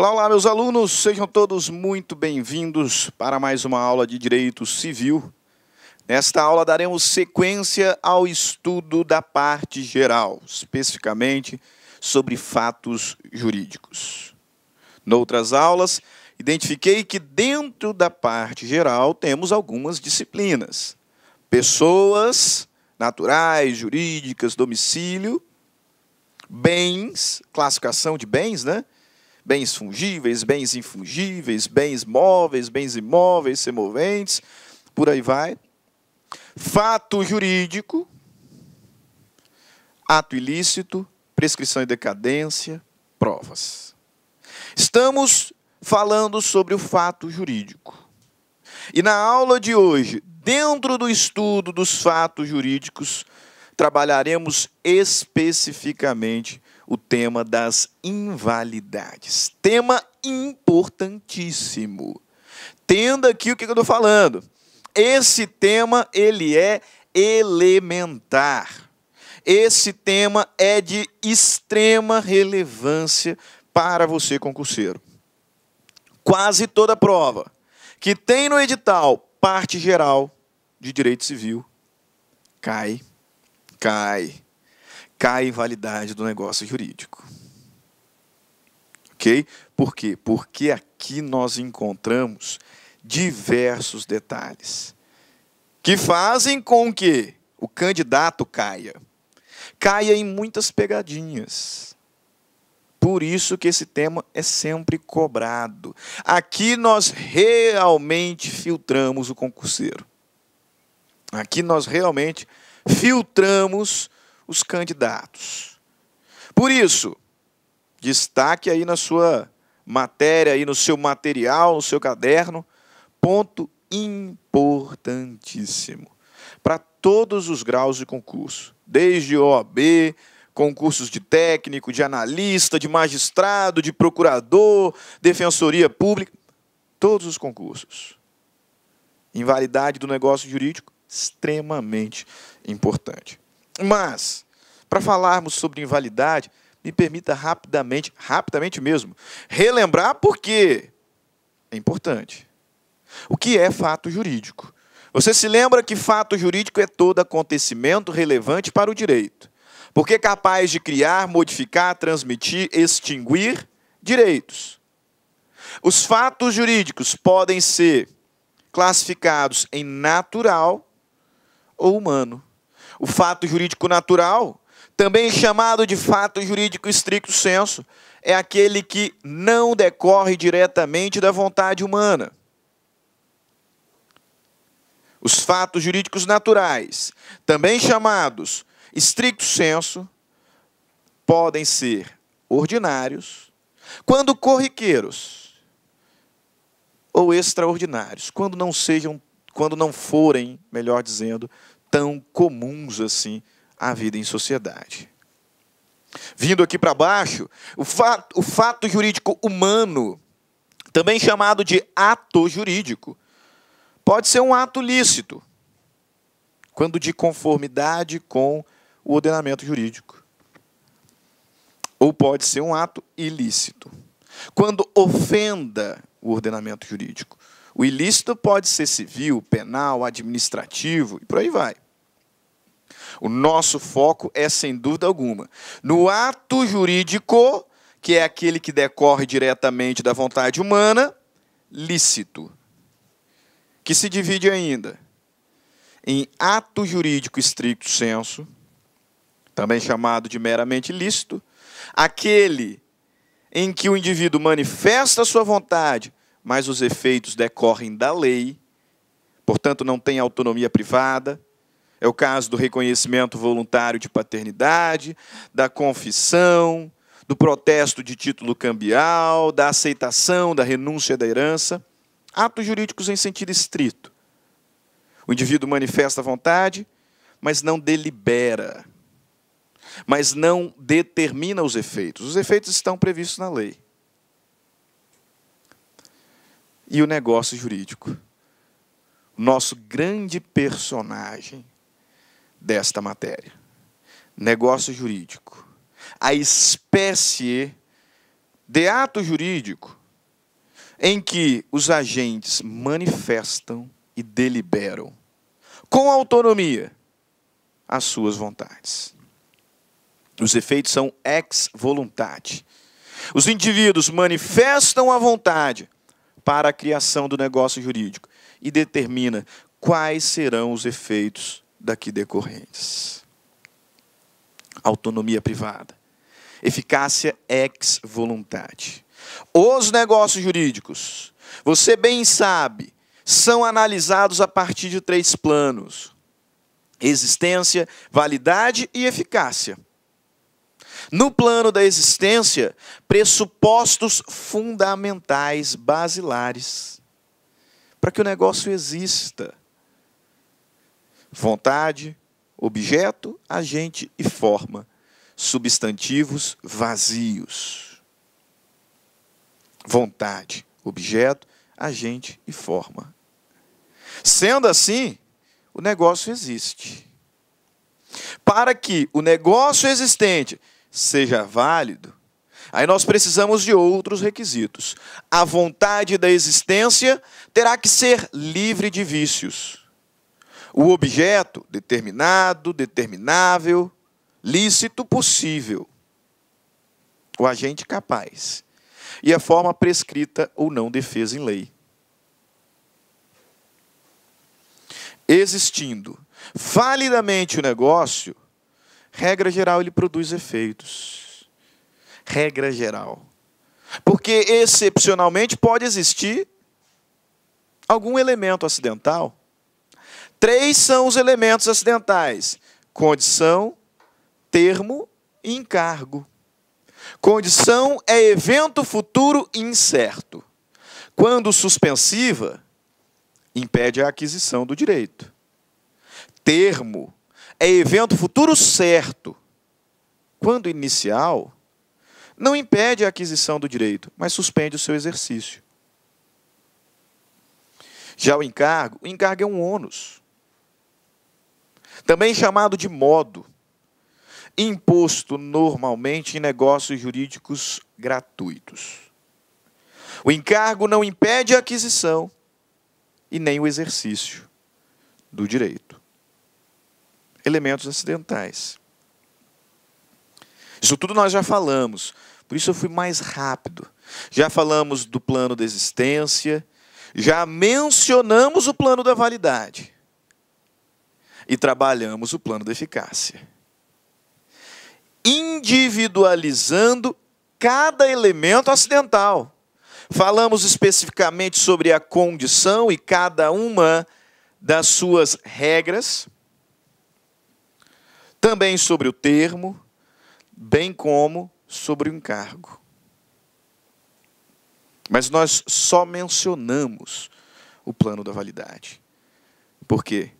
Olá, olá, meus alunos, sejam todos muito bem-vindos para mais uma aula de Direito Civil. Nesta aula daremos sequência ao estudo da parte geral, especificamente sobre fatos jurídicos. Noutras aulas, identifiquei que dentro da parte geral temos algumas disciplinas: pessoas naturais, jurídicas, domicílio, bens, classificação de bens, né? bens fungíveis, bens infungíveis, bens móveis, bens imóveis, semoventes, por aí vai. Fato jurídico, ato ilícito, prescrição e decadência, provas. Estamos falando sobre o fato jurídico. E na aula de hoje, dentro do estudo dos fatos jurídicos, trabalharemos especificamente o tema das invalidades. Tema importantíssimo. Tenda aqui o que eu estou falando. Esse tema ele é elementar. Esse tema é de extrema relevância para você concurseiro. Quase toda prova que tem no edital parte geral de direito civil cai, cai, cai validade do negócio jurídico. Ok? Por quê? Porque aqui nós encontramos diversos detalhes que fazem com que o candidato caia. Caia em muitas pegadinhas. Por isso que esse tema é sempre cobrado. Aqui nós realmente filtramos o concurseiro. Aqui nós realmente filtramos os candidatos. Por isso, destaque aí na sua matéria, aí no seu material, no seu caderno, ponto importantíssimo para todos os graus de concurso, desde OAB, concursos de técnico, de analista, de magistrado, de procurador, defensoria pública, todos os concursos. Invalidade do negócio jurídico, extremamente importante. Mas, para falarmos sobre invalidade, me permita rapidamente, rapidamente mesmo, relembrar por quê. É importante. O que é fato jurídico? Você se lembra que fato jurídico é todo acontecimento relevante para o direito, porque é capaz de criar, modificar, transmitir, extinguir direitos. Os fatos jurídicos podem ser classificados em natural ou humano o fato jurídico natural, também chamado de fato jurídico estricto senso, é aquele que não decorre diretamente da vontade humana. Os fatos jurídicos naturais, também chamados estricto senso, podem ser ordinários, quando corriqueiros, ou extraordinários, quando não sejam, quando não forem, melhor dizendo, tão comuns assim à vida em sociedade. Vindo aqui para baixo, o fato, o fato jurídico humano, também chamado de ato jurídico, pode ser um ato lícito, quando de conformidade com o ordenamento jurídico. Ou pode ser um ato ilícito, quando ofenda o ordenamento jurídico. O ilícito pode ser civil, penal, administrativo e por aí vai. O nosso foco é, sem dúvida alguma, no ato jurídico, que é aquele que decorre diretamente da vontade humana, lícito, que se divide ainda em ato jurídico estricto senso, também chamado de meramente lícito, aquele em que o indivíduo manifesta a sua vontade mas os efeitos decorrem da lei, portanto, não tem autonomia privada. É o caso do reconhecimento voluntário de paternidade, da confissão, do protesto de título cambial, da aceitação, da renúncia da herança. Atos jurídicos em sentido estrito. O indivíduo manifesta a vontade, mas não delibera, mas não determina os efeitos. Os efeitos estão previstos na lei e o negócio jurídico. Nosso grande personagem desta matéria. Negócio jurídico. A espécie de ato jurídico em que os agentes manifestam e deliberam com autonomia as suas vontades. Os efeitos são ex voluntate. Os indivíduos manifestam a vontade para a criação do negócio jurídico e determina quais serão os efeitos daqui decorrentes. Autonomia privada. Eficácia ex voluntade. Os negócios jurídicos, você bem sabe, são analisados a partir de três planos: existência, validade e eficácia no plano da existência, pressupostos fundamentais, basilares, para que o negócio exista: vontade, objeto, agente e forma, substantivos vazios. Vontade, objeto, agente e forma. Sendo assim, o negócio existe. Para que o negócio existente seja válido, aí nós precisamos de outros requisitos. A vontade da existência terá que ser livre de vícios. O objeto determinado, determinável, lícito, possível. O agente capaz. E a forma prescrita ou não defesa em lei. Existindo validamente o negócio, regra geral, ele produz efeitos. Regra geral. Porque, excepcionalmente, pode existir algum elemento acidental. Três são os elementos acidentais: condição, termo e encargo. Condição é evento futuro incerto. Quando suspensiva, impede a aquisição do direito. Termo é evento futuro certo, quando inicial, não impede a aquisição do direito, mas suspende o seu exercício. Já o encargo, o encargo é um ônus, também chamado de modo, imposto normalmente em negócios jurídicos gratuitos. O encargo não impede a aquisição e nem o exercício do direito elementos acidentais. Isso tudo nós já falamos, por isso eu fui mais rápido. Já falamos do plano da existência, já mencionamos o plano da validade e trabalhamos o plano da eficácia. Individualizando cada elemento acidental. Falamos especificamente sobre a condição e cada uma das suas regras também sobre o termo, bem como sobre o encargo. Mas nós só mencionamos o plano da validade. Por quê?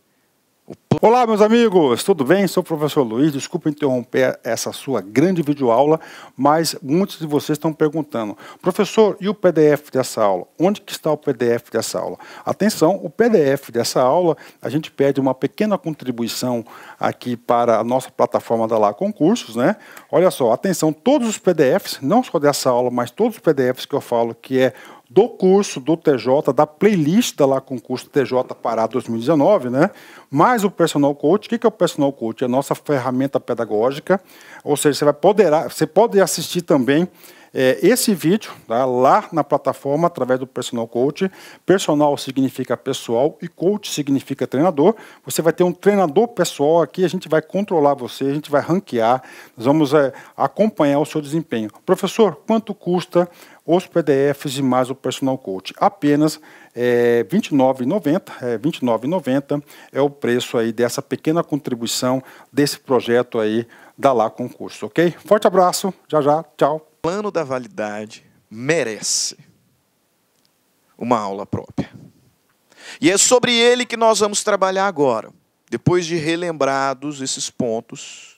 Olá, meus amigos, tudo bem? Sou o professor Luiz. Desculpa interromper essa sua grande videoaula, mas muitos de vocês estão perguntando: professor, e o PDF dessa aula? Onde que está o PDF dessa aula? Atenção, o PDF dessa aula, a gente pede uma pequena contribuição aqui para a nossa plataforma da Lá Concursos, né? Olha só, atenção, todos os PDFs, não só dessa aula, mas todos os PDFs que eu falo que é do curso do TJ, da playlist da lá concurso TJ Pará 2019, né? Mais o personal coach. O que é o personal coach? É a nossa ferramenta pedagógica. Ou seja, você vai poderá, você pode assistir também é, esse vídeo tá? lá na plataforma através do personal coach. Personal significa pessoal e coach significa treinador. Você vai ter um treinador pessoal aqui. A gente vai controlar você, a gente vai ranquear. Nós vamos é, acompanhar o seu desempenho. Professor, quanto custa os PDFs e mais o personal coach. Apenas é, R$ 29,90, é, 29,90 é o preço aí dessa pequena contribuição desse projeto aí da Lá Concurso, ok? Forte abraço, já já, tchau. Plano da validade merece uma aula própria. E é sobre ele que nós vamos trabalhar agora, depois de relembrados esses pontos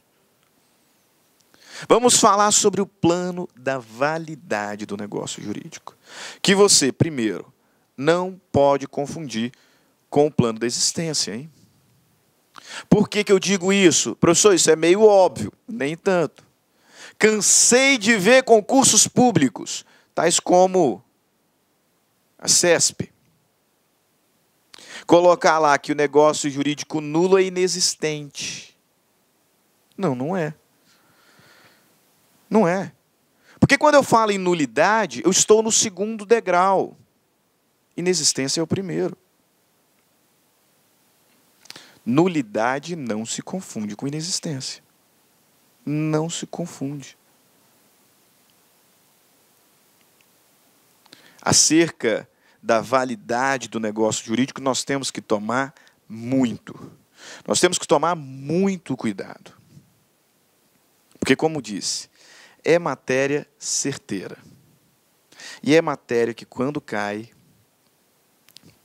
Vamos falar sobre o plano da validade do negócio jurídico. Que você, primeiro, não pode confundir com o plano da existência. Hein? Por que, que eu digo isso? Professor, isso é meio óbvio, nem tanto. Cansei de ver concursos públicos, tais como a CESP, colocar lá que o negócio jurídico nulo é inexistente. Não, não é. Não é. Porque quando eu falo em nulidade, eu estou no segundo degrau. Inexistência é o primeiro. Nulidade não se confunde com inexistência. Não se confunde. Acerca da validade do negócio jurídico, nós temos que tomar muito. Nós temos que tomar muito cuidado. Porque, como disse, é matéria certeira. E é matéria que, quando cai,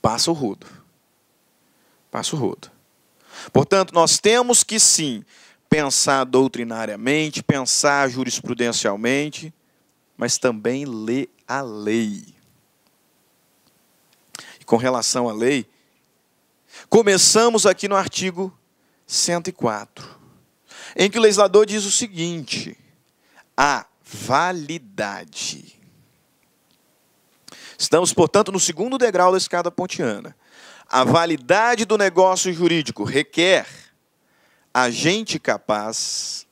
passa o rodo. Passa o rodo. Portanto, nós temos que sim pensar doutrinariamente, pensar jurisprudencialmente, mas também ler a lei. E com relação à lei, começamos aqui no artigo 104, em que o legislador diz o seguinte: a validade. Estamos, portanto, no segundo degrau da escada pontiana. A validade do negócio jurídico requer agente capaz,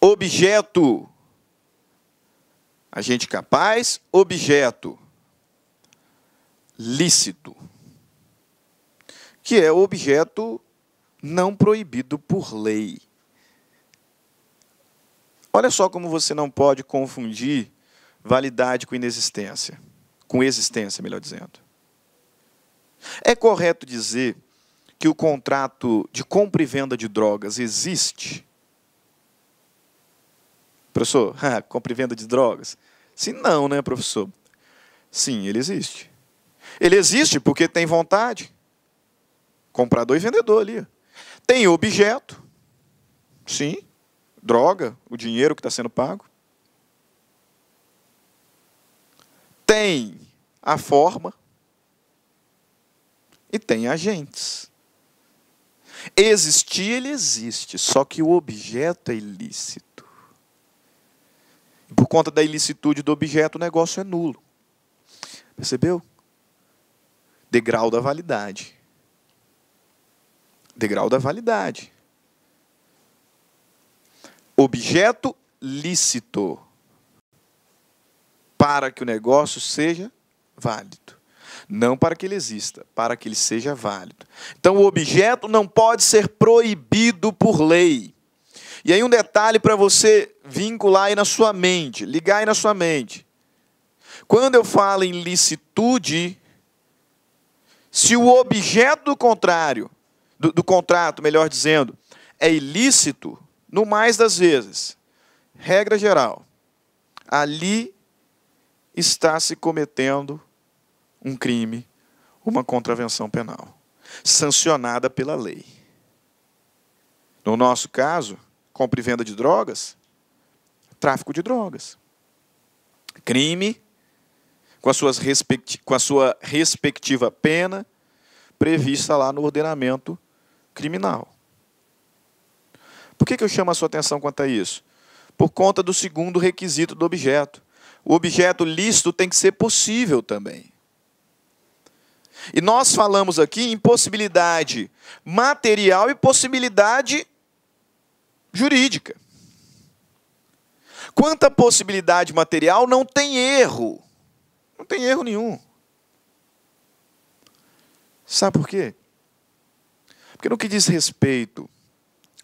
objeto, agente capaz, objeto lícito, que é o objeto não proibido por lei. Olha só como você não pode confundir validade com inexistência, com existência, melhor dizendo. É correto dizer que o contrato de compra e venda de drogas existe? Professor, compra e venda de drogas? Sim, não, né, professor? Sim, ele existe. Ele existe porque tem vontade. Comprador e vendedor ali. Tem objeto. Sim droga, o dinheiro que está sendo pago. Tem a forma e tem agentes. Existir, ele existe, só que o objeto é ilícito. por conta da ilicitude do objeto, o negócio é nulo. Percebeu? Degrau da validade. Degrau da validade objeto lícito para que o negócio seja válido. Não para que ele exista, para que ele seja válido. Então, o objeto não pode ser proibido por lei. E aí, um detalhe para você vincular aí na sua mente, ligar aí na sua mente. Quando eu falo em licitude, se o objeto do contrário, do, do contrato, melhor dizendo, é ilícito, no mais das vezes, regra geral, ali está se cometendo um crime, uma contravenção penal, sancionada pela lei. No nosso caso, compra e venda de drogas, tráfico de drogas. Crime com, com a sua respectiva pena prevista lá no ordenamento criminal. Por que, que eu chamo a sua atenção quanto a isso? Por conta do segundo requisito do objeto. O objeto lícito tem que ser possível também. E nós falamos aqui em possibilidade material e possibilidade jurídica. Quanto à possibilidade material, não tem erro. Não tem erro nenhum. Sabe por quê? Porque no que diz respeito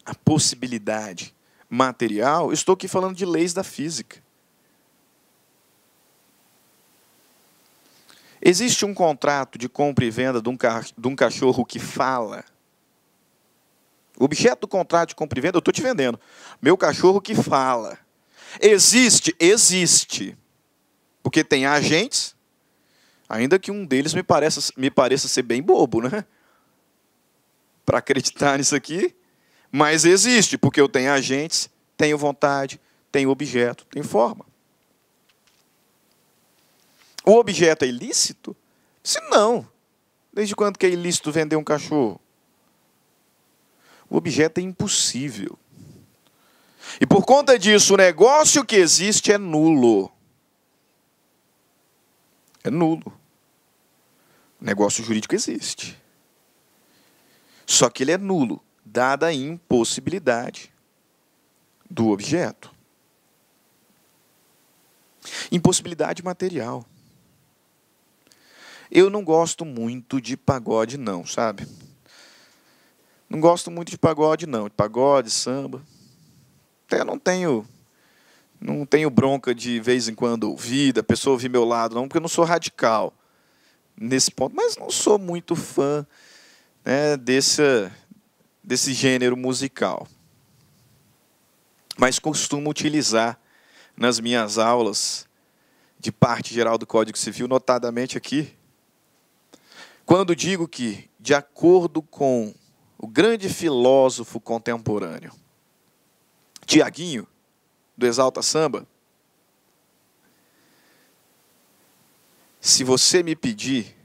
a possibilidade material, estou aqui falando de leis da física. Existe um contrato de compra e venda de um, de um cachorro que fala. O objeto do contrato de compra e venda, eu estou te vendendo. Meu cachorro que fala. Existe, existe. Porque tem agentes, ainda que um deles me pareça, me pareça ser bem bobo, né? Para acreditar nisso aqui, mas existe, porque eu tenho agentes, tenho vontade, tenho objeto, tenho forma. O objeto é ilícito? Se não, desde quando que é ilícito vender um cachorro? O objeto é impossível. E por conta disso, o negócio que existe é nulo. É nulo. O negócio jurídico existe. Só que ele é nulo dada a impossibilidade do objeto. Impossibilidade material. Eu não gosto muito de pagode, não, sabe? Não gosto muito de pagode, não. De pagode, samba. Até não tenho. Não tenho bronca de vez em quando ouvir, da pessoa ouvir meu lado, não, porque eu não sou radical nesse ponto, mas não sou muito fã né, desse desse gênero musical. Mas costumo utilizar nas minhas aulas de parte geral do Código Civil, notadamente aqui, quando digo que, de acordo com o grande filósofo contemporâneo, Tiaguinho, do Exalta Samba, se você me pedir,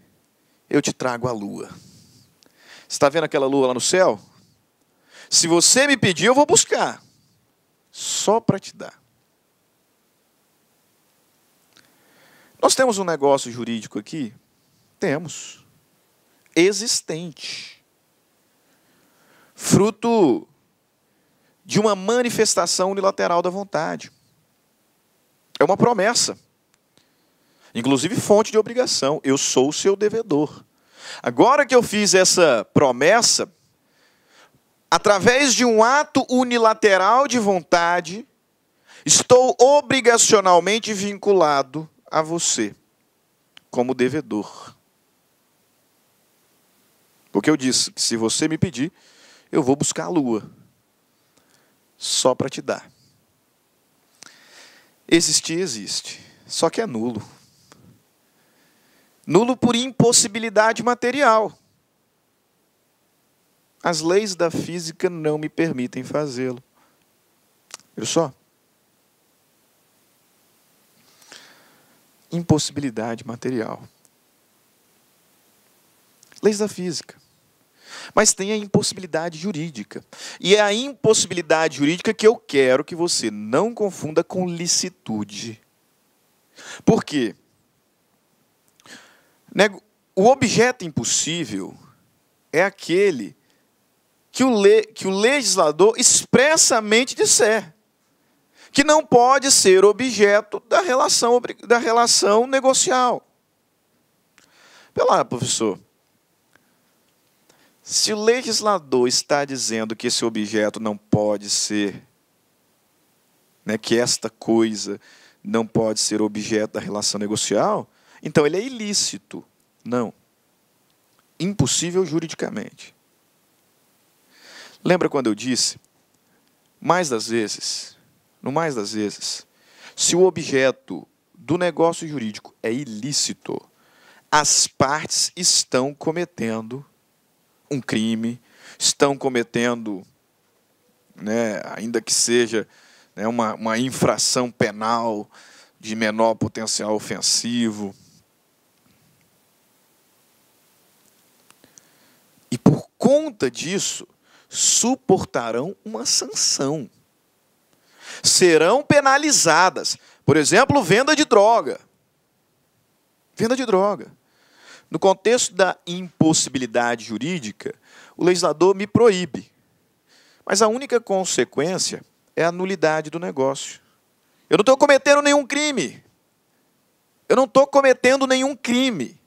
eu te trago a lua. Está vendo aquela lua lá no céu? Se você me pedir, eu vou buscar. Só para te dar. Nós temos um negócio jurídico aqui? Temos. Existente. Fruto de uma manifestação unilateral da vontade. É uma promessa. Inclusive, fonte de obrigação. Eu sou o seu devedor. Agora que eu fiz essa promessa, através de um ato unilateral de vontade, estou obrigacionalmente vinculado a você como devedor. Porque eu disse que se você me pedir, eu vou buscar a lua só para te dar. Existir existe, só que é nulo. Nulo por impossibilidade material. As leis da física não me permitem fazê-lo. Olha só? Impossibilidade material. Leis da física. Mas tem a impossibilidade jurídica. E é a impossibilidade jurídica que eu quero que você não confunda com licitude. Por quê? O objeto impossível é aquele que o, le, que o legislador expressamente disser, que não pode ser objeto da relação, da relação negocial. Pela professor. Se o legislador está dizendo que esse objeto não pode ser, né, que esta coisa não pode ser objeto da relação negocial, então ele é ilícito. Não. Impossível juridicamente. Lembra quando eu disse? Mais das vezes, no mais das vezes, se o objeto do negócio jurídico é ilícito, as partes estão cometendo um crime, estão cometendo, né, ainda que seja né, uma, uma infração penal de menor potencial ofensivo. E por conta disso, suportarão uma sanção. Serão penalizadas. Por exemplo, venda de droga. Venda de droga. No contexto da impossibilidade jurídica, o legislador me proíbe. Mas a única consequência é a nulidade do negócio. Eu não estou cometendo nenhum crime. Eu não estou cometendo nenhum crime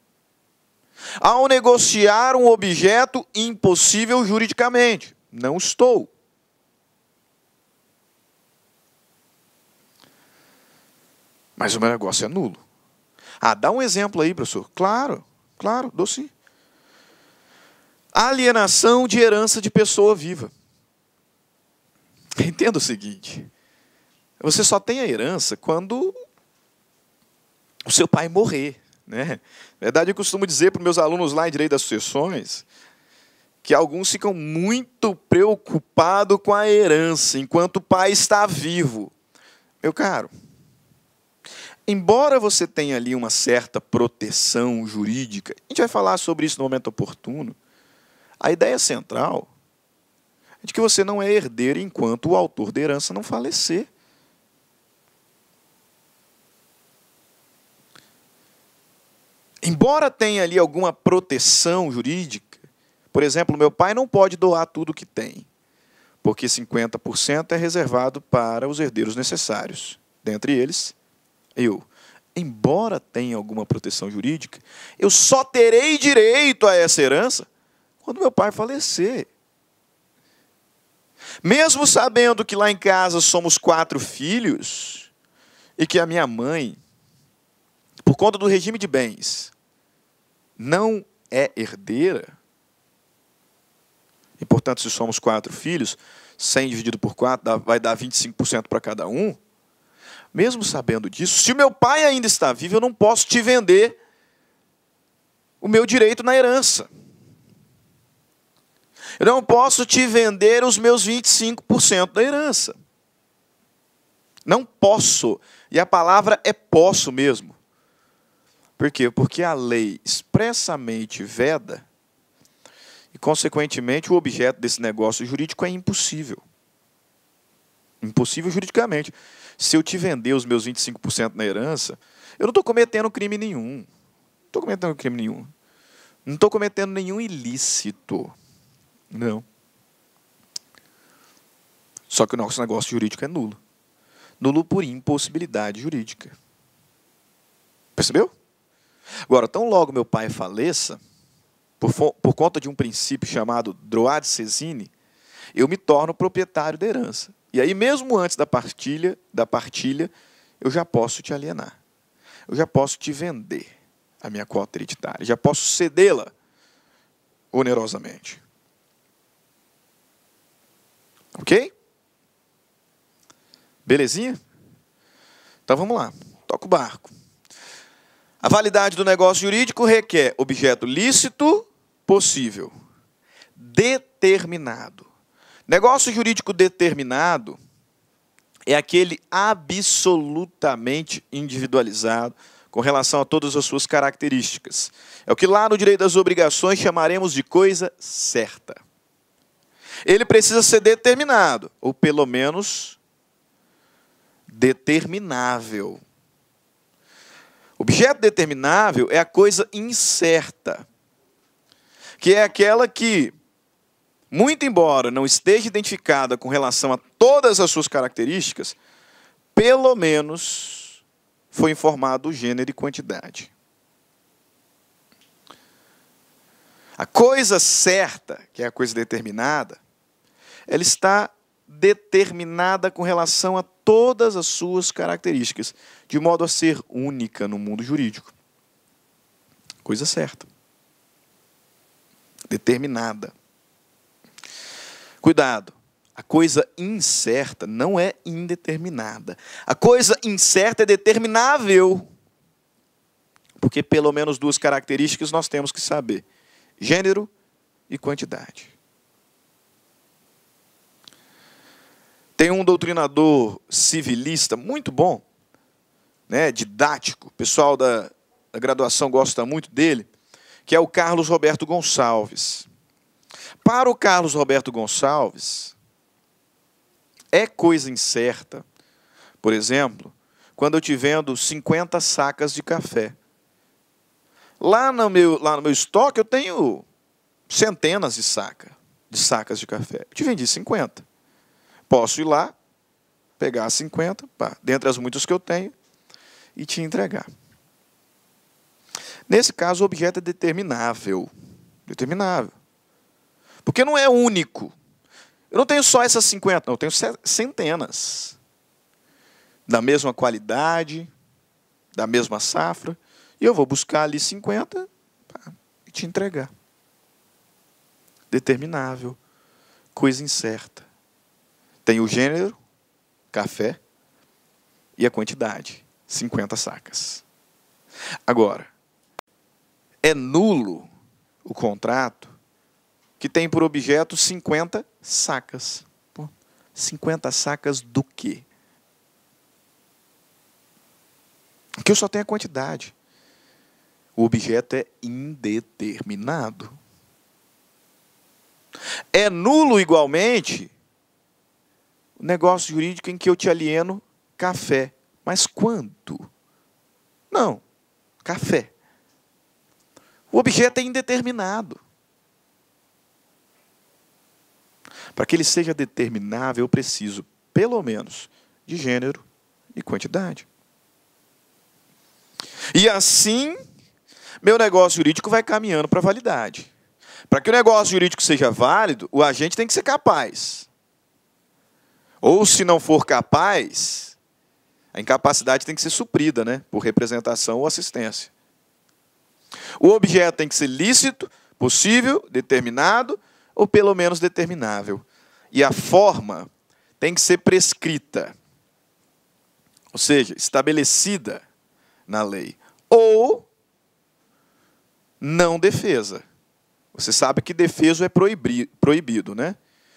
ao negociar um objeto impossível juridicamente. Não estou. Mas o meu negócio é nulo. Ah, dá um exemplo aí, professor. Claro, claro, dou sim. Alienação de herança de pessoa viva. Entenda o seguinte: você só tem a herança quando o seu pai morrer. Né? Na verdade, eu costumo dizer para meus alunos lá em Direito das Sucessões que alguns ficam muito preocupados com a herança enquanto o pai está vivo. Meu caro, embora você tenha ali uma certa proteção jurídica, a gente vai falar sobre isso no momento oportuno, a ideia central é de que você não é herdeiro enquanto o autor da herança não falecer. Embora tenha ali alguma proteção jurídica, por exemplo, meu pai não pode doar tudo o que tem, porque 50% é reservado para os herdeiros necessários, dentre eles eu. Embora tenha alguma proteção jurídica, eu só terei direito a essa herança quando meu pai falecer. Mesmo sabendo que lá em casa somos quatro filhos e que a minha mãe, por conta do regime de bens, não é herdeira, e portanto, se somos quatro filhos, 100 dividido por 4 vai dar 25% para cada um. Mesmo sabendo disso, se o meu pai ainda está vivo, eu não posso te vender o meu direito na herança. Eu não posso te vender os meus 25% da herança. Não posso. E a palavra é posso mesmo. Por quê? Porque a lei expressamente veda e, consequentemente, o objeto desse negócio jurídico é impossível. Impossível juridicamente. Se eu te vender os meus 25% na herança, eu não estou cometendo crime nenhum. Não estou cometendo crime nenhum. Não estou cometendo nenhum ilícito. Não. Só que o nosso negócio jurídico é nulo. Nulo por impossibilidade jurídica. Percebeu? Agora, tão logo meu pai faleça, por, por conta de um princípio chamado droit cesine, eu me torno proprietário da herança. E aí, mesmo antes da partilha, da partilha, eu já posso te alienar. Eu já posso te vender a minha cota hereditária. Já posso cedê-la onerosamente. Ok? Belezinha? Então vamos lá. Toca o barco. A validade do negócio jurídico requer objeto lícito possível, determinado. Negócio jurídico determinado é aquele absolutamente individualizado com relação a todas as suas características. É o que lá no direito das obrigações chamaremos de coisa certa. Ele precisa ser determinado, ou pelo menos determinável Objeto determinável é a coisa incerta, que é aquela que, muito embora não esteja identificada com relação a todas as suas características, pelo menos foi informado o gênero e quantidade. A coisa certa, que é a coisa determinada, ela está determinada com relação a todas as suas características, de modo a ser única no mundo jurídico. Coisa certa. Determinada. Cuidado. A coisa incerta não é indeterminada. A coisa incerta é determinável. Porque pelo menos duas características nós temos que saber: gênero e quantidade. Tem um doutrinador civilista muito bom, né, didático, o pessoal da, da graduação gosta muito dele, que é o Carlos Roberto Gonçalves. Para o Carlos Roberto Gonçalves, é coisa incerta, por exemplo, quando eu te vendo 50 sacas de café. Lá no meu, lá no meu estoque eu tenho centenas de, saca, de sacas de café. Eu te vendi 50. Posso ir lá, pegar 50, pá, dentre as muitas que eu tenho, e te entregar. Nesse caso, o objeto é determinável. Determinável. Porque não é único. Eu não tenho só essas 50, não, eu tenho centenas. Da mesma qualidade, da mesma safra. E eu vou buscar ali 50 pá, e te entregar. Determinável. Coisa incerta. Tem o gênero, café, e a quantidade, 50 sacas. Agora, é nulo o contrato que tem por objeto 50 sacas. 50 sacas do quê? Que eu só tenho a quantidade. O objeto é indeterminado. É nulo igualmente negócio jurídico em que eu te alieno café. Mas quanto? Não, café. O objeto é indeterminado. Para que ele seja determinável, eu preciso, pelo menos, de gênero e quantidade. E assim, meu negócio jurídico vai caminhando para a validade. Para que o negócio jurídico seja válido, o agente tem que ser capaz ou se não for capaz, a incapacidade tem que ser suprida, né? Por representação ou assistência. O objeto tem que ser lícito, possível, determinado ou pelo menos determinável. E a forma tem que ser prescrita, ou seja, estabelecida na lei. Ou não defesa. Você sabe que defeso é proibido, né?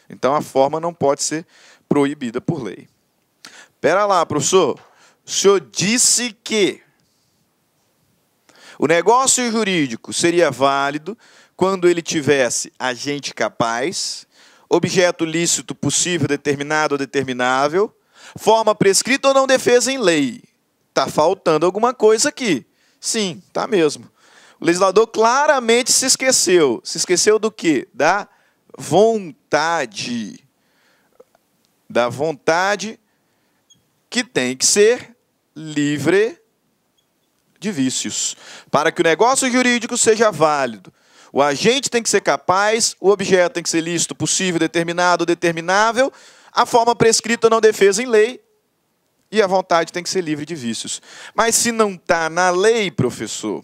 Então a forma não pode ser proibida por lei. Pera lá, professor. O senhor disse que o negócio jurídico seria válido quando ele tivesse agente capaz, objeto lícito possível, determinado ou determinável, forma prescrita ou não defesa em lei. Está faltando alguma coisa aqui. Sim, tá mesmo. O legislador claramente se esqueceu. Se esqueceu do quê? Da vontade da vontade que tem que ser livre de vícios. Para que o negócio jurídico seja válido, o agente tem que ser capaz, o objeto tem que ser lícito, possível, determinado, determinável, a forma prescrita não defesa em lei e a vontade tem que ser livre de vícios. Mas se não está na lei, professor,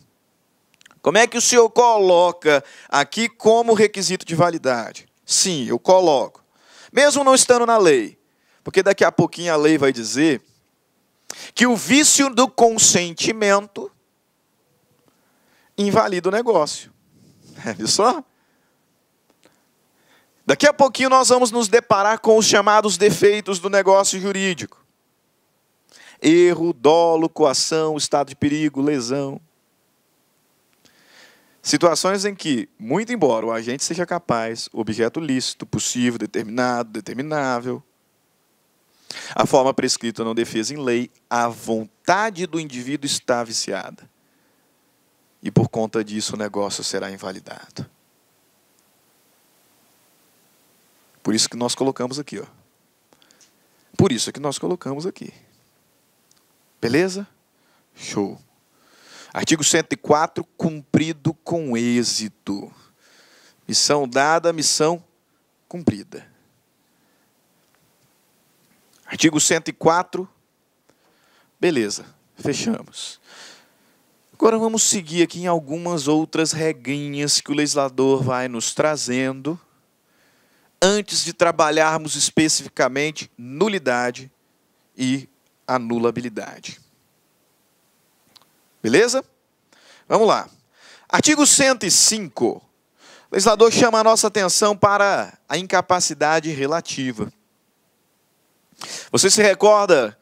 como é que o senhor coloca aqui como requisito de validade? Sim, eu coloco mesmo não estando na lei. Porque daqui a pouquinho a lei vai dizer que o vício do consentimento invalida o negócio. viu só? Daqui a pouquinho nós vamos nos deparar com os chamados defeitos do negócio jurídico: erro, dolo, coação, estado de perigo, lesão. Situações em que, muito embora o agente seja capaz, objeto lícito, possível, determinado, determinável, a forma prescrita não defesa em lei, a vontade do indivíduo está viciada. E por conta disso o negócio será invalidado. Por isso que nós colocamos aqui, ó. Por isso que nós colocamos aqui. Beleza? Show. Artigo 104, cumprido com êxito. Missão dada, missão cumprida. Artigo 104, beleza, fechamos. Agora vamos seguir aqui em algumas outras regrinhas que o legislador vai nos trazendo antes de trabalharmos especificamente nulidade e anulabilidade. Beleza? Vamos lá. Artigo 105. O legislador chama a nossa atenção para a incapacidade relativa. Você se recorda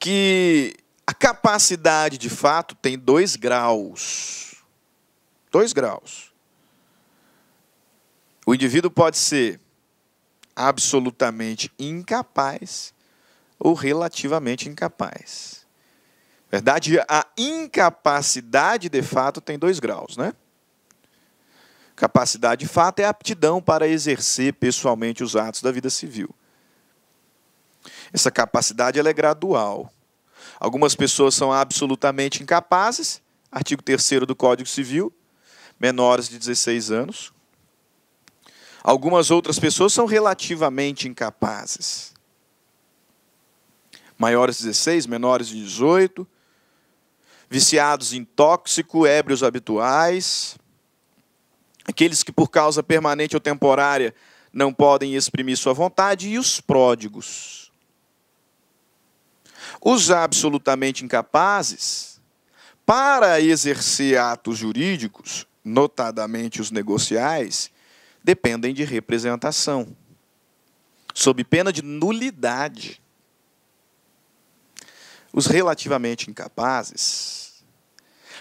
que a capacidade de fato tem dois graus. Dois graus. O indivíduo pode ser absolutamente incapaz ou relativamente incapaz. Verdade, a incapacidade de fato tem dois graus, né? Capacidade de fato é aptidão para exercer pessoalmente os atos da vida civil. Essa capacidade é gradual. Algumas pessoas são absolutamente incapazes, artigo 3 do Código Civil, menores de 16 anos. Algumas outras pessoas são relativamente incapazes. Maiores de 16, menores de 18, viciados em tóxico, ébrios habituais, aqueles que por causa permanente ou temporária não podem exprimir sua vontade, e os pródigos. Os absolutamente incapazes, para exercer atos jurídicos, notadamente os negociais, dependem de representação, sob pena de nulidade. Os relativamente incapazes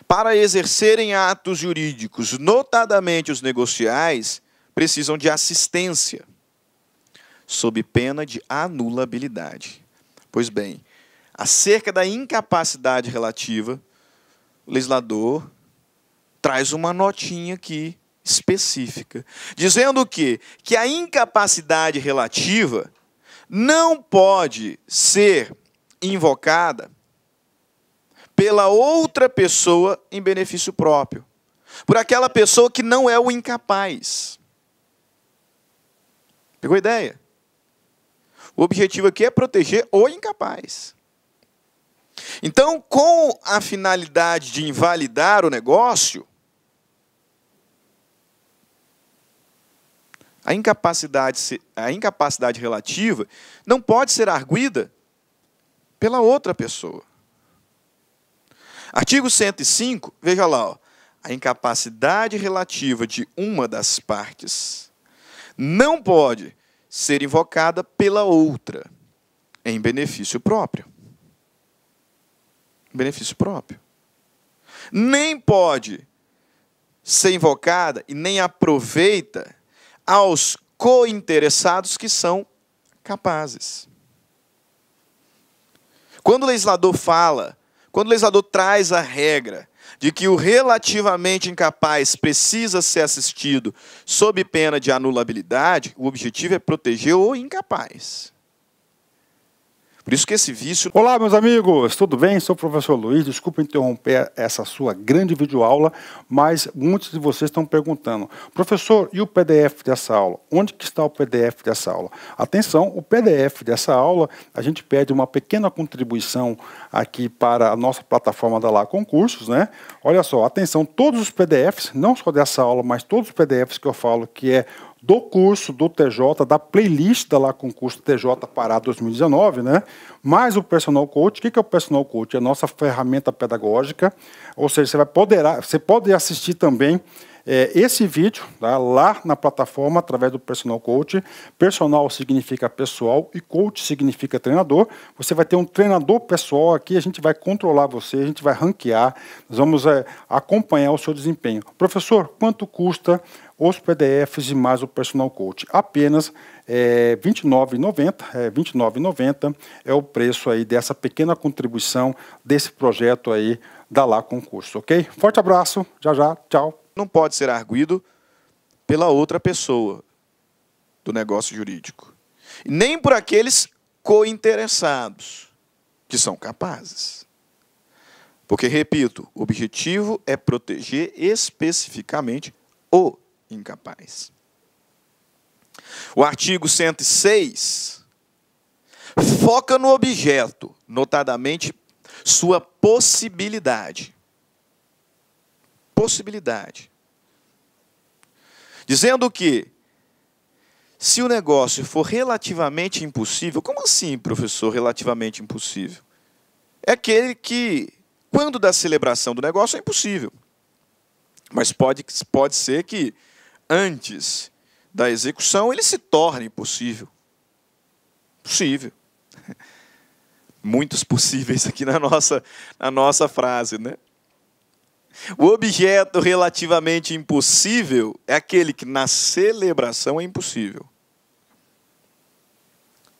para exercerem atos jurídicos, notadamente os negociais, precisam de assistência, sob pena de anulabilidade. Pois bem, acerca da incapacidade relativa, o legislador traz uma notinha aqui específica, dizendo que, que a incapacidade relativa não pode ser invocada pela outra pessoa em benefício próprio, por aquela pessoa que não é o incapaz. Pegou a ideia? O objetivo aqui é proteger o incapaz. Então, com a finalidade de invalidar o negócio, a incapacidade, a incapacidade relativa não pode ser arguida pela outra pessoa. Artigo 105, veja lá, ó, a incapacidade relativa de uma das partes não pode ser invocada pela outra em benefício próprio. Benefício próprio. Nem pode ser invocada e nem aproveita aos cointeressados que são capazes. Quando o legislador fala quando o legislador traz a regra de que o relativamente incapaz precisa ser assistido sob pena de anulabilidade, o objetivo é proteger o incapaz. Por isso que esse vício. Olá, meus amigos, tudo bem? Sou o professor Luiz. Desculpa interromper essa sua grande videoaula, mas muitos de vocês estão perguntando: professor, e o PDF dessa aula? Onde que está o PDF dessa aula? Atenção, o PDF dessa aula, a gente pede uma pequena contribuição aqui para a nossa plataforma da Lá Concursos, né? Olha só, atenção, todos os PDFs, não só dessa aula, mas todos os PDFs que eu falo que é do curso do TJ, da playlist da lá concurso TJ Pará 2019, né? Mais o personal coach. O que é o personal coach? É a nossa ferramenta pedagógica. Ou seja, você vai poderá, você pode assistir também é, esse vídeo tá, lá na plataforma através do Personal Coach. Personal significa pessoal e coach significa treinador. Você vai ter um treinador pessoal aqui, a gente vai controlar você, a gente vai ranquear, nós vamos é, acompanhar o seu desempenho. Professor, quanto custa os PDFs e mais o Personal Coach. Apenas é, R$ 29,90, é, 29,90 é o preço aí dessa pequena contribuição desse projeto aí da Lá Concurso, ok? Forte abraço, já já, tchau não pode ser arguído pela outra pessoa do negócio jurídico, nem por aqueles cointeressados, que são capazes. Porque, repito, o objetivo é proteger especificamente o incapaz. O artigo 106 foca no objeto, notadamente sua possibilidade possibilidade. Dizendo que, se o negócio for relativamente impossível, como assim, professor, relativamente impossível? É aquele que, quando da celebração do negócio, é impossível. Mas pode, pode ser que, antes da execução, ele se torne impossível. Possível. Muitos possíveis aqui na nossa, na nossa frase, né? O objeto relativamente impossível é aquele que na celebração é impossível.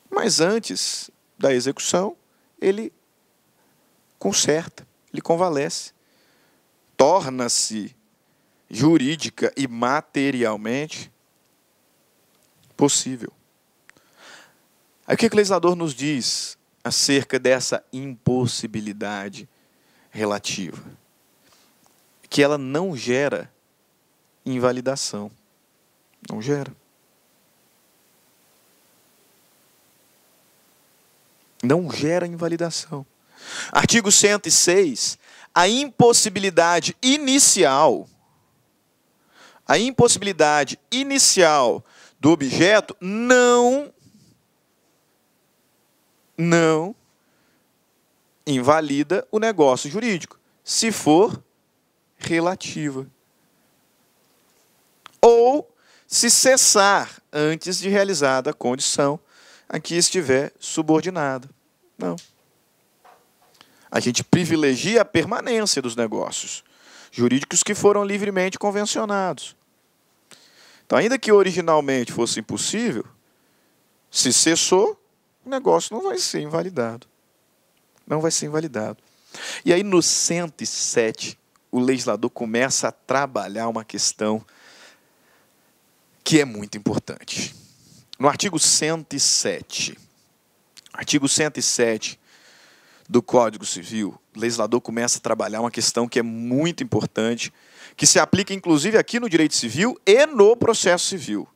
Mas antes da execução, ele conserta, ele convalesce, torna-se jurídica e materialmente possível. Aí o que é o legislador nos diz acerca dessa impossibilidade relativa? que ela não gera invalidação. Não gera. Não gera invalidação. Artigo 106. A impossibilidade inicial. A impossibilidade inicial do objeto não. Não invalida o negócio jurídico, se for relativa. Ou se cessar antes de realizada a condição a que estiver subordinada. Não. A gente privilegia a permanência dos negócios jurídicos que foram livremente convencionados. Então, ainda que originalmente fosse impossível, se cessou, o negócio não vai ser invalidado. Não vai ser invalidado. E aí, no 107, o legislador começa a trabalhar uma questão que é muito importante. No artigo 107, artigo 107 do Código Civil, o legislador começa a trabalhar uma questão que é muito importante, que se aplica inclusive aqui no direito civil e no processo civil.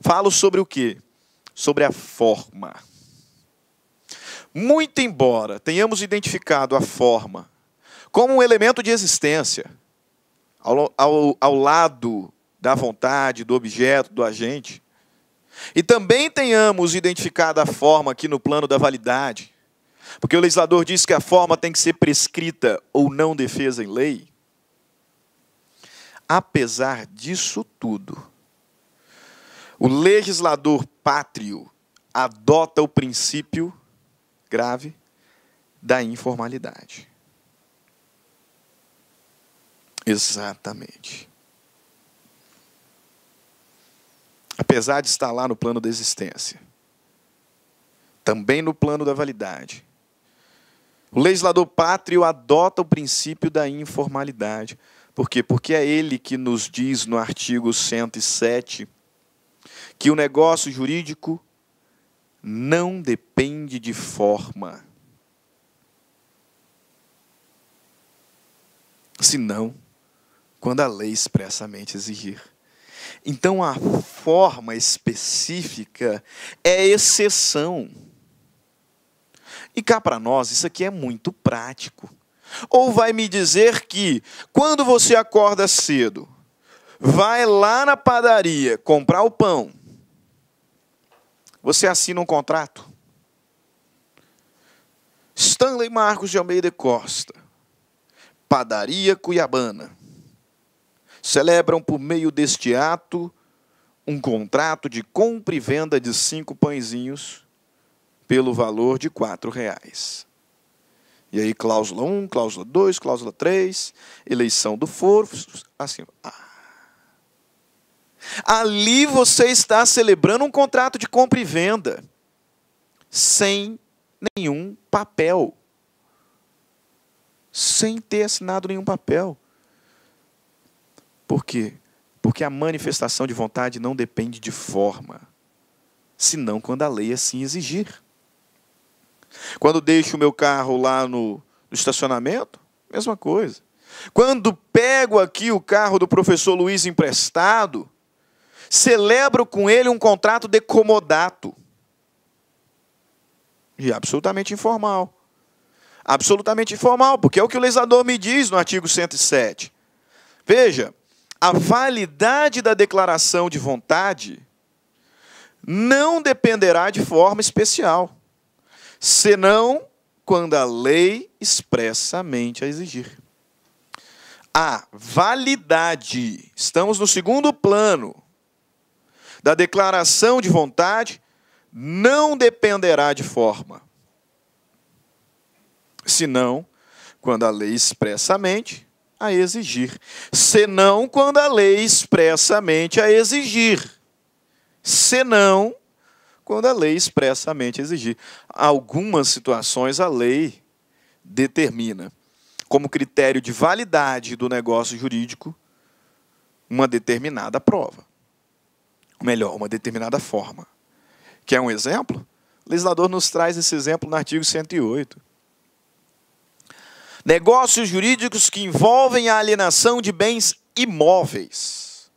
Falo sobre o quê? Sobre a forma. Muito embora tenhamos identificado a forma como um elemento de existência, ao, ao, ao lado da vontade, do objeto, do agente. E também tenhamos identificado a forma aqui no plano da validade, porque o legislador diz que a forma tem que ser prescrita ou não defesa em lei. Apesar disso tudo, o legislador pátrio adota o princípio grave da informalidade. Exatamente. Apesar de estar lá no plano da existência, também no plano da validade, o legislador pátrio adota o princípio da informalidade. Por quê? Porque é ele que nos diz no artigo 107 que o negócio jurídico não depende de forma. Senão, quando a lei expressamente exigir. Então a forma específica é exceção. E cá para nós, isso aqui é muito prático. Ou vai me dizer que quando você acorda cedo, vai lá na padaria comprar o pão, você assina um contrato. Stanley Marcos de Almeida Costa, Padaria Cuiabana, celebram por meio deste ato um contrato de compra e venda de cinco pãezinhos pelo valor de quatro reais. E aí, cláusula 1, cláusula 2, cláusula 3, eleição do foro, assim. Ah. Ali você está celebrando um contrato de compra e venda, sem nenhum papel. Sem ter assinado nenhum papel. Por quê? Porque a manifestação de vontade não depende de forma, senão quando a lei assim exigir. Quando deixo o meu carro lá no, no estacionamento, mesma coisa. Quando pego aqui o carro do professor Luiz emprestado, celebro com ele um contrato de comodato. E absolutamente informal. Absolutamente informal, porque é o que o legislador me diz no artigo 107. Veja, a validade da declaração de vontade não dependerá de forma especial, senão quando a lei expressamente a exigir. A validade, estamos no segundo plano, da declaração de vontade não dependerá de forma, senão quando a lei expressamente a exigir, senão quando a lei expressamente a exigir. Senão quando a lei expressamente exigir. Algumas situações a lei determina como critério de validade do negócio jurídico uma determinada prova. melhor, uma determinada forma. Quer um exemplo? O legislador nos traz esse exemplo no artigo 108 negócios jurídicos que envolvem a alienação de bens imóveis,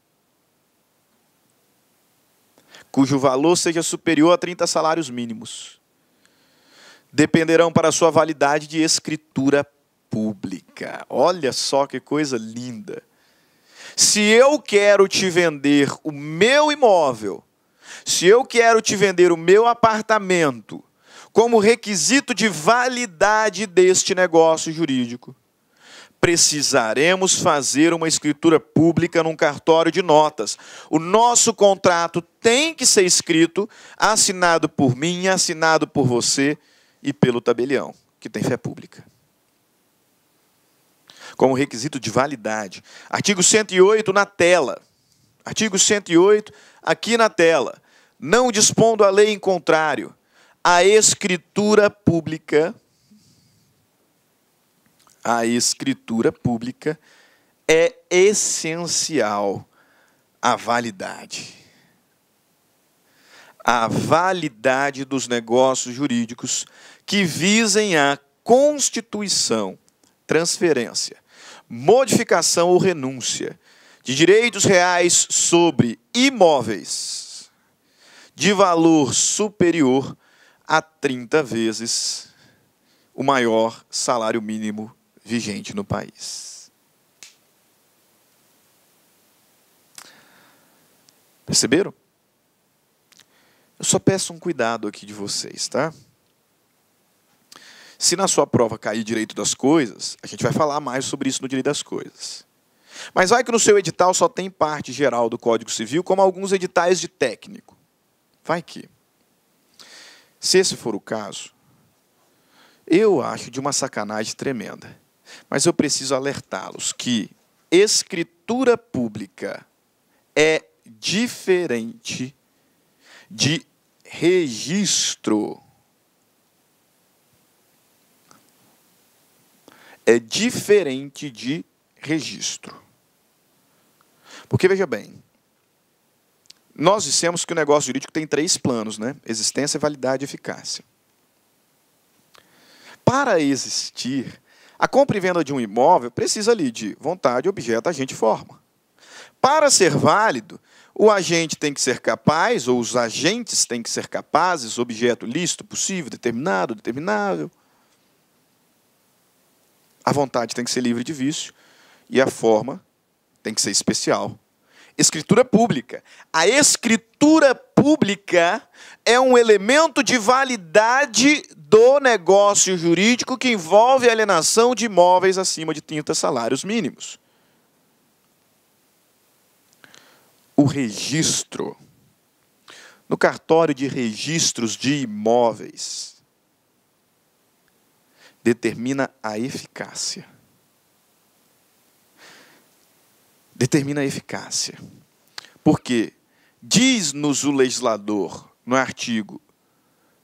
cujo valor seja superior a 30 salários mínimos, dependerão para sua validade de escritura pública. Olha só que coisa linda. Se eu quero te vender o meu imóvel, se eu quero te vender o meu apartamento, como requisito de validade deste negócio jurídico. Precisaremos fazer uma escritura pública num cartório de notas. O nosso contrato tem que ser escrito, assinado por mim, assinado por você e pelo tabelião, que tem fé pública como requisito de validade. Artigo 108 na tela. Artigo 108 aqui na tela. Não dispondo a lei em contrário, a escritura pública, a escritura pública é essencial à validade. A validade dos negócios jurídicos que visem a constituição, transferência, modificação ou renúncia de direitos reais sobre imóveis de valor superior a 30 vezes o maior salário mínimo vigente no país. Perceberam? Eu só peço um cuidado aqui de vocês, tá? Se na sua prova cair direito das coisas, a gente vai falar mais sobre isso no direito das coisas. Mas vai que no seu edital só tem parte geral do Código Civil, como alguns editais de técnico. Vai que. Se esse for o caso, eu acho de uma sacanagem tremenda. Mas eu preciso alertá-los que escritura pública é diferente de registro. É diferente de registro. Porque veja bem, nós dissemos que o negócio jurídico tem três planos, né? Existência, validade e eficácia. Para existir, a compra e venda de um imóvel precisa ali de vontade, objeto, agente, forma. Para ser válido, o agente tem que ser capaz, ou os agentes têm que ser capazes, objeto lícito, possível, determinado, determinável. A vontade tem que ser livre de vício e a forma tem que ser especial, Escritura pública. A escritura pública é um elemento de validade do negócio jurídico que envolve alienação de imóveis acima de 30 salários mínimos. O registro. No cartório de registros de imóveis, determina a eficácia determina a eficácia. Porque diz-nos o legislador no artigo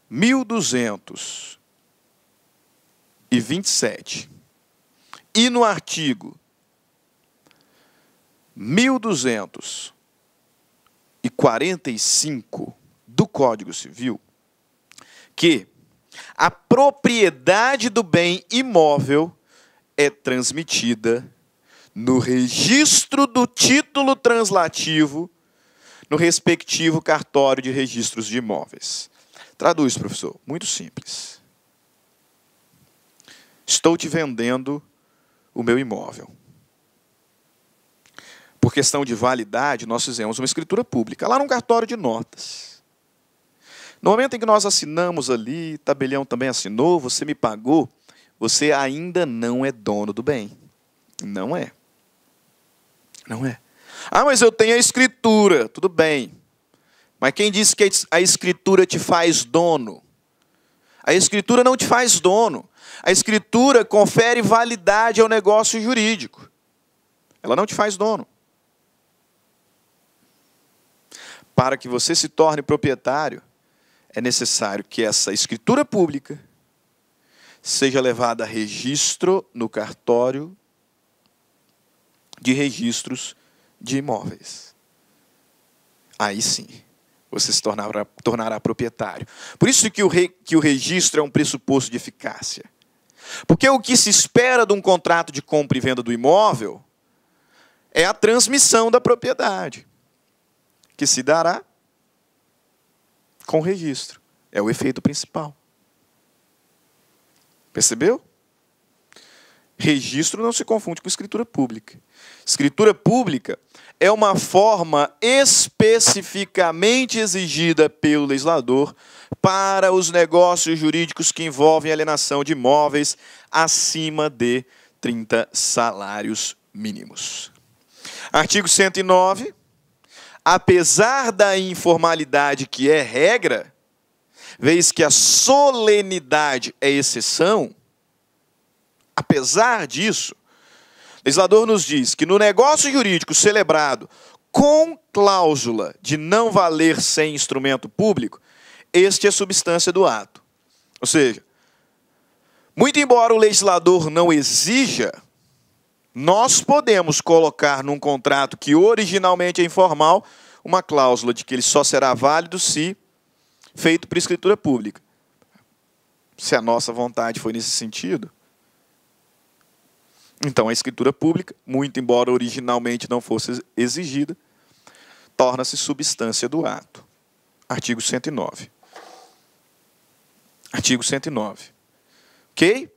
1227 e no artigo 1245 do Código Civil que a propriedade do bem imóvel é transmitida no registro do título translativo no respectivo cartório de registros de imóveis. Traduz, professor. Muito simples. Estou te vendendo o meu imóvel. Por questão de validade, nós fizemos uma escritura pública, lá num cartório de notas. No momento em que nós assinamos ali, tabelião também assinou, você me pagou, você ainda não é dono do bem. Não é. Não é. Ah, mas eu tenho a Escritura. Tudo bem. Mas quem disse que a Escritura te faz dono? A Escritura não te faz dono. A Escritura confere validade ao negócio jurídico. Ela não te faz dono. Para que você se torne proprietário, é necessário que essa escritura pública seja levada a registro no cartório de registros de imóveis. Aí sim, você se tornará, tornará proprietário. Por isso que o, re, que o registro é um pressuposto de eficácia. Porque o que se espera de um contrato de compra e venda do imóvel é a transmissão da propriedade, que se dará com registro. É o efeito principal. Percebeu? Registro não se confunde com escritura pública. Escritura pública é uma forma especificamente exigida pelo legislador para os negócios jurídicos que envolvem alienação de imóveis acima de 30 salários mínimos. Artigo 109. Apesar da informalidade que é regra, vez que a solenidade é exceção, apesar disso, legislador nos diz que no negócio jurídico celebrado com cláusula de não valer sem instrumento público, este é a substância do ato. Ou seja, muito embora o legislador não exija, nós podemos colocar num contrato que originalmente é informal uma cláusula de que ele só será válido se feito por escritura pública. Se a nossa vontade foi nesse sentido, então, a escritura pública, muito embora originalmente não fosse exigida, torna-se substância do ato. Artigo 109. Artigo 109. Ok?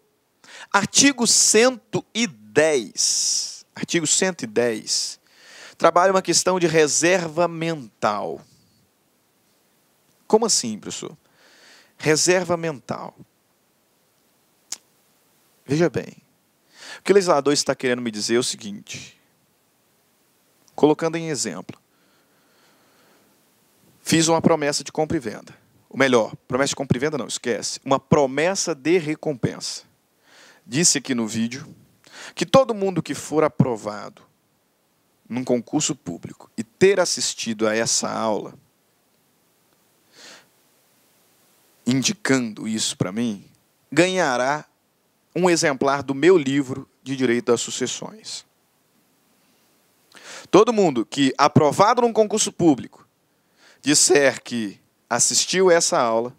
Artigo 110. Artigo 110. Trabalha uma questão de reserva mental. Como assim, professor? Reserva mental. Veja bem. O que o legislador está querendo me dizer é o seguinte, colocando em exemplo, fiz uma promessa de compra e venda. Ou melhor, promessa de compra e venda não, esquece. Uma promessa de recompensa. Disse aqui no vídeo que todo mundo que for aprovado num concurso público e ter assistido a essa aula, indicando isso para mim, ganhará um exemplar do meu livro de Direito das Sucessões. Todo mundo que, aprovado num concurso público, disser que assistiu essa aula,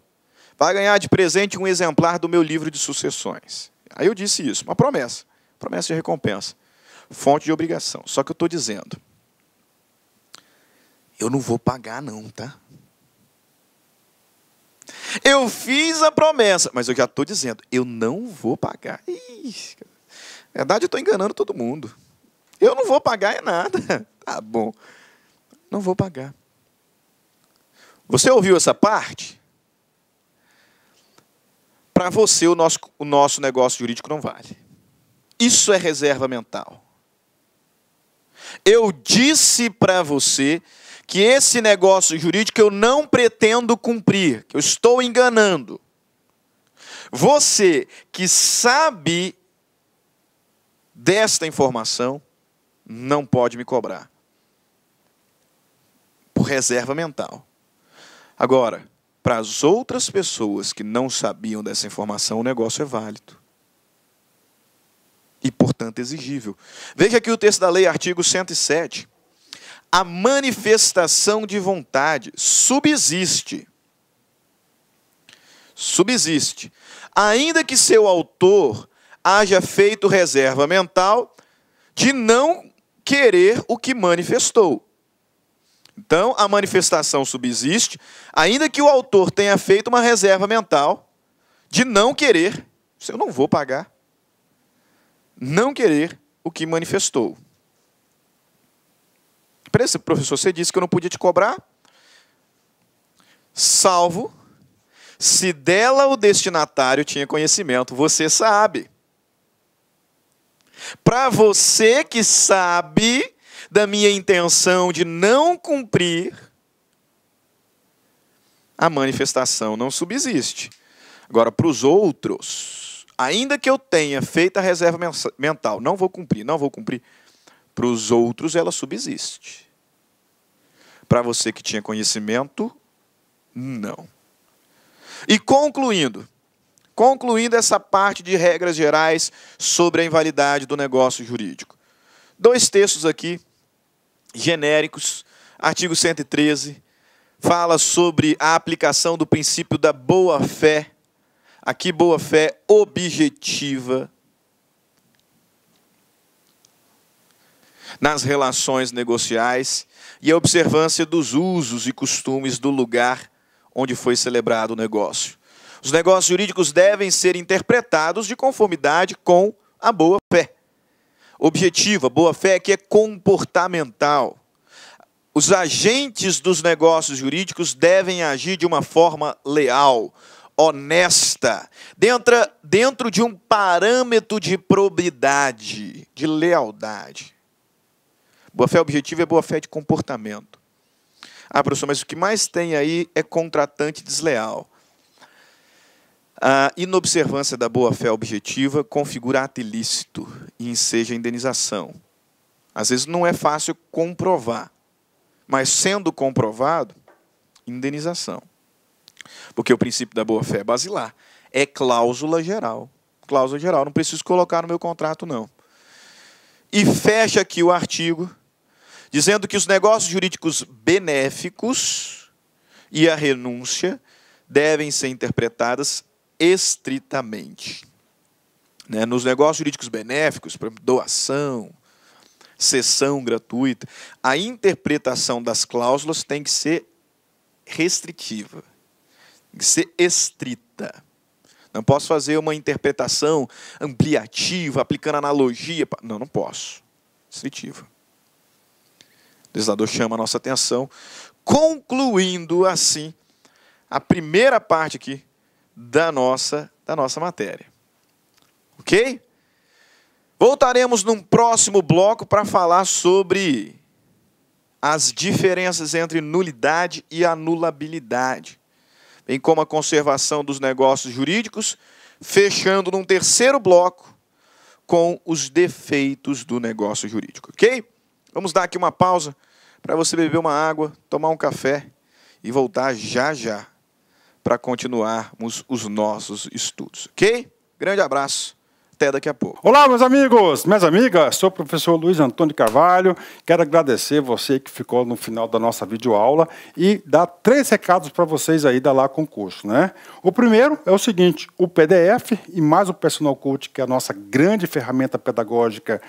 vai ganhar de presente um exemplar do meu livro de sucessões. Aí eu disse isso, uma promessa, promessa de recompensa, fonte de obrigação. Só que eu estou dizendo, eu não vou pagar não, tá? Eu fiz a promessa, mas eu já estou dizendo, eu não vou pagar. Ih, cara. Na é verdade, eu estou enganando todo mundo. Eu não vou pagar é nada. Tá bom. Não vou pagar. Você ouviu essa parte? Para você, o nosso, o nosso negócio jurídico não vale. Isso é reserva mental. Eu disse para você que esse negócio jurídico eu não pretendo cumprir, que eu estou enganando. Você que sabe desta informação, não pode me cobrar. Por reserva mental. Agora, para as outras pessoas que não sabiam dessa informação, o negócio é válido. E, portanto, exigível. Veja aqui o texto da lei, artigo 107. A manifestação de vontade subsiste. Subsiste. Ainda que seu autor haja feito reserva mental de não querer o que manifestou. Então, a manifestação subsiste, ainda que o autor tenha feito uma reserva mental de não querer, eu não vou pagar, não querer o que manifestou. professor, você disse que eu não podia te cobrar, salvo se dela o destinatário tinha conhecimento, você sabe. Para você que sabe da minha intenção de não cumprir, a manifestação não subsiste. Agora, para os outros, ainda que eu tenha feito a reserva mental, não vou cumprir, não vou cumprir, para os outros ela subsiste. Para você que tinha conhecimento, não. E concluindo, Concluindo essa parte de regras gerais sobre a invalidade do negócio jurídico. Dois textos aqui, genéricos. Artigo 113 fala sobre a aplicação do princípio da boa-fé. Aqui, boa-fé objetiva nas relações negociais e a observância dos usos e costumes do lugar onde foi celebrado o negócio. Os negócios jurídicos devem ser interpretados de conformidade com a boa fé. Objetiva, boa fé é que é comportamental. Os agentes dos negócios jurídicos devem agir de uma forma leal, honesta, dentro, dentro de um parâmetro de probidade, de lealdade. Boa fé é objetiva é boa fé de comportamento. Ah, professor, mas o que mais tem aí é contratante desleal. A inobservância da boa-fé objetiva configura ato ilícito e enseja indenização. Às vezes não é fácil comprovar, mas sendo comprovado, indenização. Porque o princípio da boa-fé é basilar. É cláusula geral. Cláusula geral, não preciso colocar no meu contrato, não. E fecha aqui o artigo, dizendo que os negócios jurídicos benéficos e a renúncia devem ser interpretadas estritamente. Né? Nos negócios jurídicos benéficos, por exemplo, doação, cessão gratuita, a interpretação das cláusulas tem que ser restritiva, tem que ser estrita. Não posso fazer uma interpretação ampliativa, aplicando analogia. Não, não posso. Restritiva. O legislador chama a nossa atenção, concluindo assim a primeira parte aqui da nossa, da nossa matéria. Ok? Voltaremos num próximo bloco para falar sobre as diferenças entre nulidade e anulabilidade, bem como a conservação dos negócios jurídicos, fechando num terceiro bloco com os defeitos do negócio jurídico, ok? Vamos dar aqui uma pausa para você beber uma água, tomar um café e voltar já já para continuarmos os nossos estudos, ok? Grande abraço. Até daqui a pouco. Olá, meus amigos, minhas amigas. Sou o professor Luiz Antônio Carvalho. Quero agradecer você que ficou no final da nossa videoaula e dar três recados para vocês aí da Lá Concurso, né? O primeiro é o seguinte: o PDF e mais o Personal Coach, que é a nossa grande ferramenta pedagógica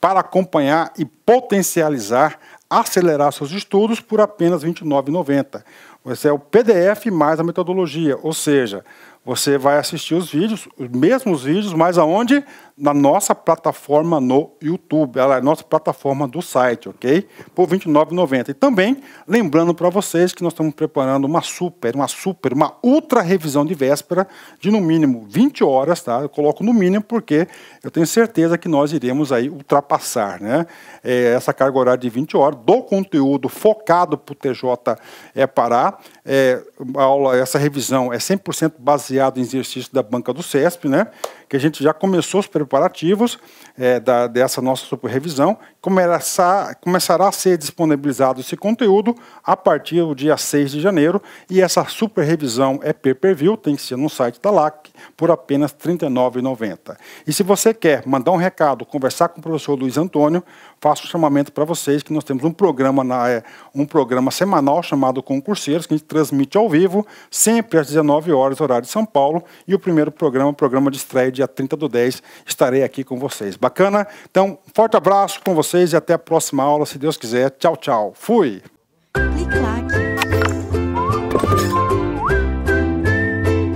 para acompanhar e potencializar acelerar seus estudos por apenas R$ 29,90. Esse é o PDF mais a metodologia, ou seja, você vai assistir os vídeos, os mesmos vídeos, mas aonde? na nossa plataforma no YouTube. Ela é a nossa plataforma do site, ok? Por R$ 29,90. E também, lembrando para vocês que nós estamos preparando uma super, uma super, uma ultra revisão de véspera de no mínimo 20 horas, tá? Eu coloco no mínimo porque eu tenho certeza que nós iremos aí ultrapassar, né? É, essa carga horária de 20 horas do conteúdo focado para o TJ é, Pará. É, a aula, essa revisão é 100% baseada em exercício da banca do CESP, né? que a gente já começou os preparativos é, da, dessa nossa super revisão. começará a ser disponibilizado esse conteúdo a partir do dia 6 de janeiro. E essa super revisão é pay-per-view, tem que ser no site da LAC, por apenas R$ 39,90. E se você quer mandar um recado, conversar com o professor Luiz Antônio, faço um chamamento para vocês que nós temos um programa, na, é, um programa semanal chamado Concurseiros, que a gente transmite ao vivo, sempre às 19 horas, horário de São Paulo. E o primeiro programa, programa de estreia, dia 30 do 10, estarei aqui com vocês. Bacana? Então, forte abraço com vocês e até a próxima aula, se Deus quiser. Tchau, tchau. Fui!